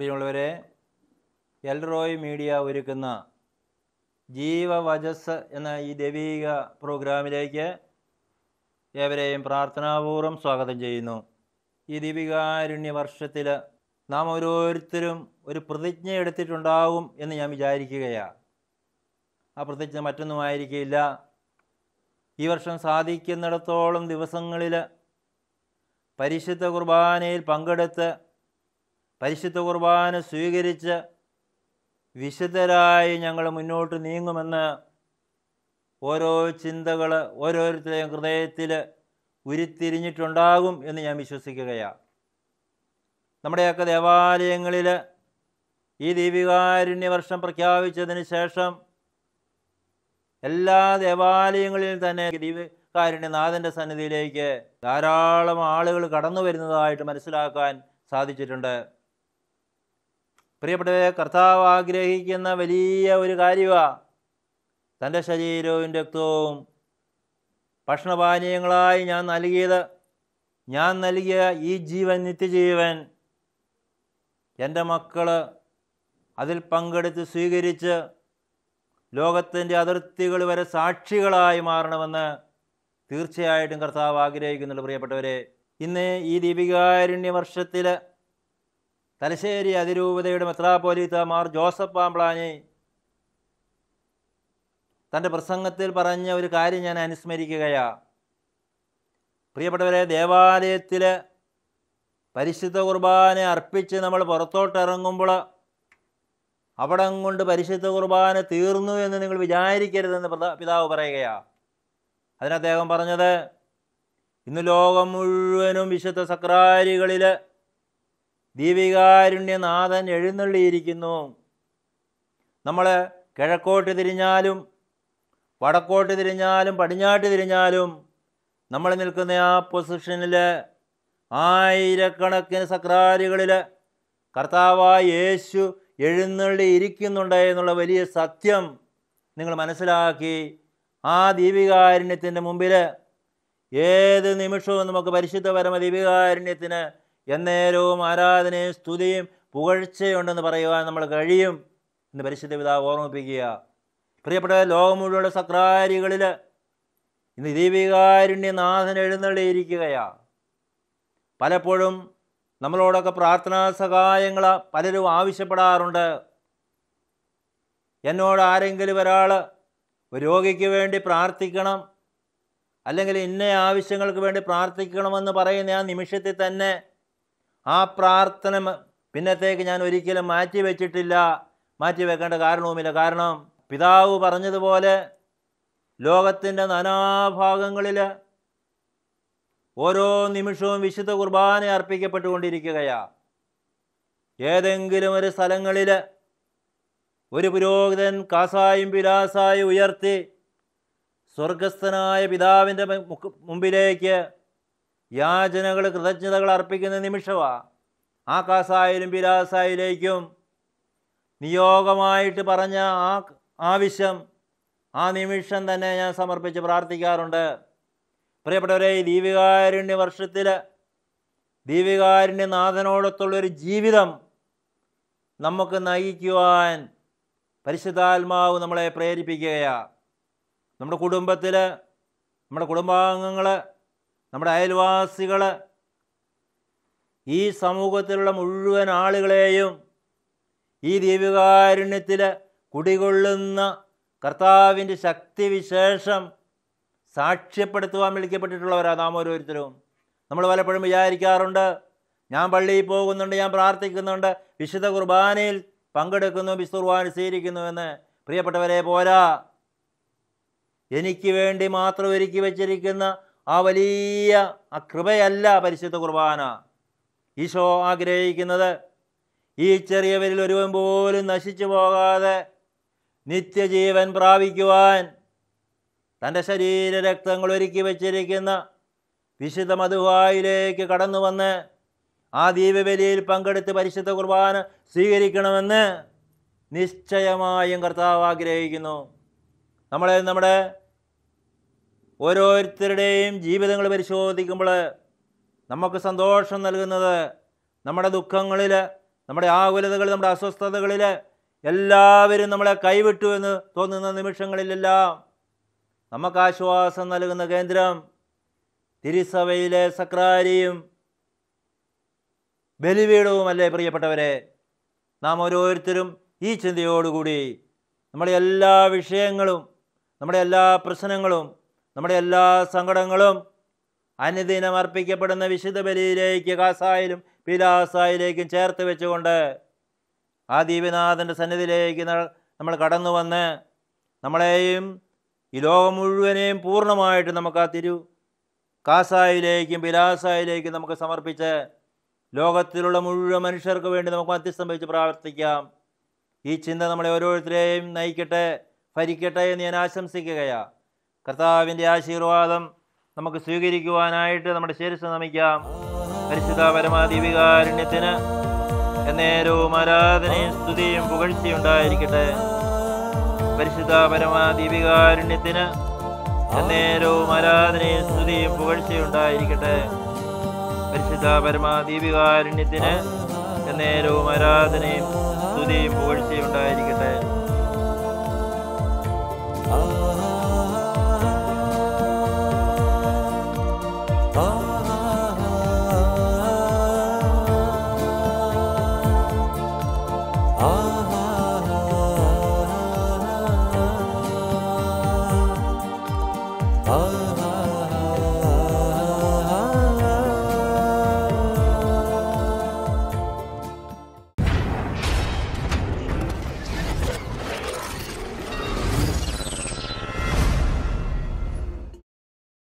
പ്രിയമുള്ളവരെ El Roi media ഒരുക്കുന്ന ജീവവചസ് എന്ന ഈ ദൈവീക പ്രോഗ്രാമിലേക്ക് ഏവരെയും പ്രാർത്ഥനാപൂർവ്വം സ്വാഗതം ചെയ്യുന്നു ഈ ദീപികാരുണ്യ വർഷത്തിൽ നാം ഓരോരുത്തരും ഒരു പ്രതിജ്ഞ എടുത്തിട്ടുണ്ടാവും എന്ന് ഞാൻ വിചാരിക്കുകയാണ് ആ പ്രതിജ്ഞ മറ്റൊന്നുമായിരിക്കില്ല ഈ വർഷം സാധിക്കുന്നിടത്തോളം ദിവസങ്ങളിൽ പരിശുദ്ധ കുർബാനയിൽ പങ്കെടുത്ത് പരിശുദ്ധ കുർബാന സ്വീകരിച്ച് വിശുദ്ധരായി ഞങ്ങൾ മുന്നോട്ട് നീങ്ങുമെന്ന് ഓരോ ചിന്തകൾ ഓരോരുത്തരുടെയും ഹൃദയത്തിൽ ഉരുത്തിരിഞ്ഞിട്ടുണ്ടാകും എന്ന് ഞാൻ വിശ്വസിക്കുകയാണ് നമ്മുടെയൊക്കെ ദേവാലയങ്ങളിൽ ഈ ദീപികാരുണ്യ വർഷം പ്രഖ്യാപിച്ചതിന് ശേഷം എല്ലാ ദേവാലയങ്ങളിലും തന്നെ ദീപികാരുണ്യനാഥൻ്റെ സന്നിധിയിലേക്ക് ധാരാളം ആളുകൾ കടന്നു വരുന്നതായിട്ട് മനസ്സിലാക്കാൻ സാധിച്ചിട്ടുണ്ട് പ്രിയപ്പെട്ടവരെ കർത്താവ് ആഗ്രഹിക്കുന്ന വലിയ ഒരു കാര്യമാണ് തൻ്റെ ശരീരവും രക്തവും ഭക്ഷണപാനീയങ്ങളായി ഞാൻ നൽകിയത് ഞാൻ നൽകിയ ഈ ജീവൻ നിത്യജീവൻ എൻ്റെ മക്കൾ അതിൽ പങ്കെടുത്ത് സ്വീകരിച്ച് ലോകത്തിൻ്റെ അതിർത്തികൾ വരെ സാക്ഷികളായി മാറണമെന്ന് തീർച്ചയായിട്ടും കർത്താവ് ആഗ്രഹിക്കുന്നുണ്ട് പ്രിയപ്പെട്ടവരെ ഇന്ന് ഈ ദീപികാരുണ്യ വർഷത്തിൽ തലശ്ശേരി അതിരൂപതയുടെ മെത്രാപോലീത്ത മാർ ജോസഫ് പാമ്പ്ളാനെ തൻ്റെ പ്രസംഗത്തിൽ പറഞ്ഞ ഒരു കാര്യം ഞാൻ അനുസ്മരിക്കുകയാണ് പ്രിയപ്പെട്ടവരെ ദേവാലയത്തിൽ പരിശുദ്ധ കുർബാന അർപ്പിച്ച് നമ്മൾ പുറത്തോട്ടിറങ്ങുമ്പോൾ അവിടെ കൊണ്ട് പരിശുദ്ധ കുർബാന തീർന്നു എന്ന് നിങ്ങൾ വിചാരിക്കരുതെന്ന് പിതാവ് പറയുകയാണ് അതിനദ്ദേഹം അദ്ദേഹം പറഞ്ഞത് ഇന്ന് ലോകം മുഴുവനും വിശുദ്ധ സക്രാരികളിൽ ദീപികാരുണ്യനാഥൻ എഴുന്നള്ളിയിരിക്കുന്നു നമ്മൾ കിഴക്കോട്ട് തിരിഞ്ഞാലും വടക്കോട്ട് തിരിഞ്ഞാലും പടിഞ്ഞാട്ട് തിരിഞ്ഞാലും നമ്മൾ നിൽക്കുന്ന ആ പൊസിഷനിൽ ആയിരക്കണക്കിന് സക്രാരികളിൽ കർത്താവായ യേശു എഴുന്നള്ളി ഇരിക്കുന്നുണ്ട് എന്നുള്ള വലിയ സത്യം നിങ്ങൾ മനസ്സിലാക്കി ആ ദീപികാരുണ്യത്തിൻ്റെ മുമ്പിൽ ഏത് നിമിഷവും നമുക്ക് പരിശുദ്ധപരമ ദീപികാരുണ്യത്തിന് എന്നേരവും ആരാധനയും സ്തുതിയും പുകഴ്ചയുണ്ടെന്ന് പറയുവാൻ നമ്മൾ കഴിയും എന്ന് പരിശുദ്ധ പിതാവ് ഓർമ്മിപ്പിക്കുക പ്രിയപ്പെട്ട ലോകം മുഴുവനുള്ള സക്രാരികളിൽ ഇന്ന് ദീപികാരുണ്യനാഥൻ എഴുന്നള്ളിയിരിക്കുകയാണ് പലപ്പോഴും നമ്മളോടൊക്കെ പ്രാർത്ഥനാ സഹായങ്ങൾ പലരും ആവശ്യപ്പെടാറുണ്ട് എന്നോട് ആരെങ്കിലും ഒരാൾ രോഗിക്ക് വേണ്ടി പ്രാർത്ഥിക്കണം അല്ലെങ്കിൽ ഇന്ന ആവശ്യങ്ങൾക്ക് വേണ്ടി പ്രാർത്ഥിക്കണമെന്ന് പറയുന്ന ആ നിമിഷത്തിൽ തന്നെ ആ പ്രാർത്ഥന പിന്നത്തേക്ക് ഞാൻ ഒരിക്കലും മാറ്റി വെച്ചിട്ടില്ല മാറ്റി വെക്കേണ്ട കാരണവുമില്ല കാരണം പിതാവ് പറഞ്ഞതുപോലെ ലോകത്തിൻ്റെ നാനാഭാഗങ്ങളിൽ ഓരോ നിമിഷവും വിശുദ്ധ കുർബാന അർപ്പിക്കപ്പെട്ടുകൊണ്ടിരിക്കുകയാണ് ഏതെങ്കിലും ഒരു സ്ഥലങ്ങളിൽ ഒരു പുരോഹിതൻ കാസായും പിലാസായും ഉയർത്തി സ്വർഗസ്ഥനായ പിതാവിൻ്റെ മുമ്പിലേക്ക് യാചനകൾ കൃതജ്ഞതകൾ അർപ്പിക്കുന്ന നിമിഷമാ ആകാശായാലും ബിലാസായിലേക്കും നിയോഗമായിട്ട് പറഞ്ഞ ആ ആവശ്യം ആ നിമിഷം തന്നെ ഞാൻ സമർപ്പിച്ച് പ്രാർത്ഥിക്കാറുണ്ട് പ്രിയപ്പെട്ടവരെ ദീപികാരുണ്യ വർഷത്തിൽ ദീപികാരുണ്യ ജീവിതം നമുക്ക് നയിക്കുവാൻ പരിശുദ്ധാത്മാവ് നമ്മളെ പ്രേരിപ്പിക്കുകയാണ് നമ്മുടെ കുടുംബത്തിൽ നമ്മുടെ കുടുംബാംഗങ്ങൾ നമ്മുടെ അയൽവാസികൾ ഈ സമൂഹത്തിലുള്ള മുഴുവൻ ആളുകളെയും ഈ ദീപകാരുണ്യത്തിൽ കുടികൊള്ളുന്ന കർത്താവിൻ്റെ ശക്തി വിശേഷം സാക്ഷ്യപ്പെടുത്തുവാൻ വിളിക്കപ്പെട്ടിട്ടുള്ളവരാ നാം ഓരോരുത്തരും നമ്മൾ പലപ്പോഴും വിചാരിക്കാറുണ്ട് ഞാൻ പള്ളിയിൽ പോകുന്നുണ്ട് ഞാൻ പ്രാർത്ഥിക്കുന്നുണ്ട് വിശുദ്ധ കുർബാനയിൽ പങ്കെടുക്കുന്നു വിശുദ്ധ സ്വീകരിക്കുന്നു എന്ന് പ്രിയപ്പെട്ടവരെ പോരാ എനിക്ക് വേണ്ടി മാത്രം ഒരുക്കി വച്ചിരിക്കുന്ന ആ വലിയ ആ കൃപയല്ല പരിശുദ്ധ കുർബാന ഈശോ ആഗ്രഹിക്കുന്നത് ഈ ചെറിയവരിൽ ഒരുവൻ പോലും നശിച്ചു പോകാതെ നിത്യജീവൻ പ്രാപിക്കുവാൻ തൻ്റെ രക്തങ്ങൾ ഒരുക്കി വച്ചിരിക്കുന്ന വിശുദ്ധ മധുവായിലേക്ക് കടന്നു വന്ന് ആ ദീപബലിയിൽ പങ്കെടുത്ത് പരിശുദ്ധ കുർബാന സ്വീകരിക്കണമെന്ന് നിശ്ചയമായും കർത്താവ് ആഗ്രഹിക്കുന്നു നമ്മളെ നമ്മുടെ ഓരോരുത്തരുടെയും ജീവിതങ്ങൾ പരിശോധിക്കുമ്പോൾ നമുക്ക് സന്തോഷം നൽകുന്നത് നമ്മുടെ ദുഃഖങ്ങളിൽ നമ്മുടെ ആകുലതകൾ നമ്മുടെ അസ്വസ്ഥതകളിൽ എല്ലാവരും നമ്മളെ കൈവിട്ടു എന്ന് തോന്നുന്ന നിമിഷങ്ങളിലെല്ലാം നമുക്ക് ആശ്വാസം നൽകുന്ന കേന്ദ്രം തിരുസഭയിലെ സക്രാരിയും ബലിവീടവുമല്ലേ പ്രിയപ്പെട്ടവരെ നാം ഓരോരുത്തരും ഈ ചിന്തയോടുകൂടി നമ്മുടെ എല്ലാ വിഷയങ്ങളും നമ്മുടെ എല്ലാ പ്രശ്നങ്ങളും നമ്മുടെ എല്ലാ സങ്കടങ്ങളും അനുദിനം അർപ്പിക്കപ്പെടുന്ന വിശുദ്ധ ബലിയിലേക്ക് കാസായാലും പിലാസായിലേക്കും ചേർത്ത് വെച്ചുകൊണ്ട് ആ ദീപനാഥൻ്റെ സന്നിധിയിലേക്ക് നമ്മൾ കടന്നു വന്ന് നമ്മളെയും ഈ ലോകം മുഴുവനെയും പൂർണ്ണമായിട്ട് നമുക്ക് ആ തിരു കാസായിലേക്കും പിലാസായിലേക്കും നമുക്ക് സമർപ്പിച്ച് ലോകത്തിലുള്ള മുഴുവൻ മനുഷ്യർക്ക് വേണ്ടി നമുക്ക് വെച്ച് പ്രാർത്ഥിക്കാം ഈ ചിന്ത നമ്മളെ ഓരോരുത്തരെയും നയിക്കട്ടെ ഭരിക്കട്ടെ എന്ന് ഞാൻ ആശംസിക്കുകയാണ് കർത്താവിൻ്റെ ആശീർവാദം നമുക്ക് സ്വീകരിക്കുവാനായിട്ട് നമ്മുടെ ശിരസ് നമിക്കാം പരിശുദ്ധ പരമാദിവികാരുണ്യത്തിന് എന്നേരവും ആരാധനയും സ്തുതിയും ഉണ്ടായിരിക്കട്ടെ പരിശുദ്ധ പരമാദിവികാരുണ്യത്തിന് എന്നേരവും ആരാധനയും സ്തുതിയും ഉണ്ടായിരിക്കട്ടെ പരിശുദ്ധ പരമാദിവികാരുണ്യത്തിന് എന്നേരവും ആരാധനയും സ്തുതിയും ഉണ്ടായിരിക്കട്ടെ Oh